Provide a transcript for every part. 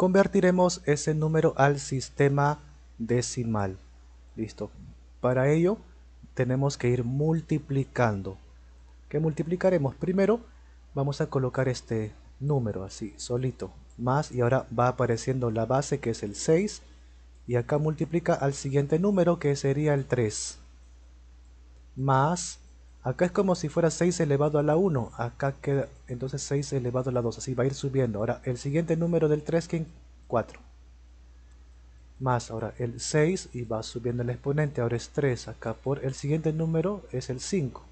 convertiremos ese número al sistema decimal. Listo. Para ello tenemos que ir multiplicando. ¿Qué multiplicaremos? Primero vamos a colocar este número así, solito, más y ahora va apareciendo la base que es el 6 y acá multiplica al siguiente número que sería el 3 más Acá es como si fuera 6 elevado a la 1. Acá queda entonces 6 elevado a la 2. Así va a ir subiendo. Ahora, el siguiente número del 3, ¿quién? 4. Más, ahora el 6 y va subiendo el exponente. Ahora es 3. Acá por el siguiente número es el 5.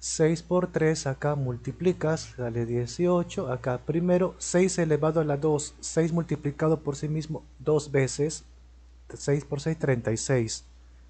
6 por 3, acá multiplicas, sale 18, acá primero 6 elevado a la 2, 6 multiplicado por sí mismo dos veces, 6 por 6, 36,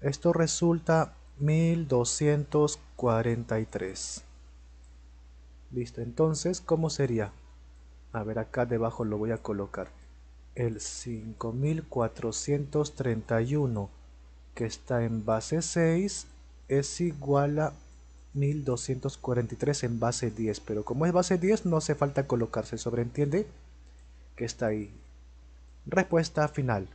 Esto resulta 1243. Listo, entonces, ¿cómo sería? A ver, acá debajo lo voy a colocar. El 5431, que está en base 6, es igual a 1243 en base 10. Pero como es base 10, no hace falta colocarse, sobreentiende que está ahí. Respuesta final.